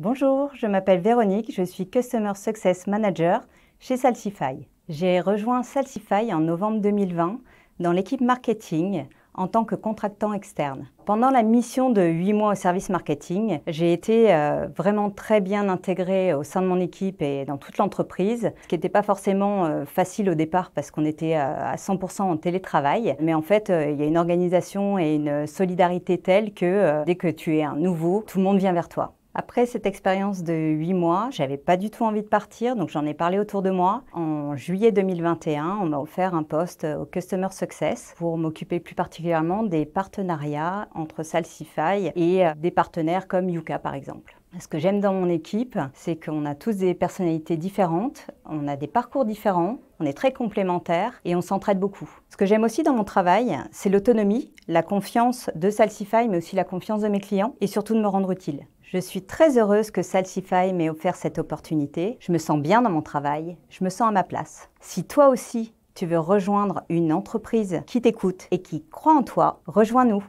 Bonjour, je m'appelle Véronique, je suis Customer Success Manager chez Salsify. J'ai rejoint Salsify en novembre 2020 dans l'équipe marketing en tant que contractant externe. Pendant la mission de 8 mois au service marketing, j'ai été euh, vraiment très bien intégrée au sein de mon équipe et dans toute l'entreprise, ce qui n'était pas forcément euh, facile au départ parce qu'on était euh, à 100% en télétravail. Mais en fait, il y a une organisation et une solidarité telle que dès que tu es un nouveau, tout le monde vient vers toi. Après cette expérience de 8 mois, j'avais pas du tout envie de partir, donc j'en ai parlé autour de moi. En juillet 2021, on m'a offert un poste au Customer Success pour m'occuper plus particulièrement des partenariats entre Salsify et euh, des partenaires comme Yuka par exemple. Ce que j'aime dans mon équipe, c'est qu'on a tous des personnalités différentes, on a des parcours différents, on est très complémentaires et on s'entraide beaucoup. Ce que j'aime aussi dans mon travail, c'est l'autonomie, la confiance de Salsify, mais aussi la confiance de mes clients et surtout de me rendre utile. Je suis très heureuse que Salsify m'ait offert cette opportunité. Je me sens bien dans mon travail, je me sens à ma place. Si toi aussi, tu veux rejoindre une entreprise qui t'écoute et qui croit en toi, rejoins-nous.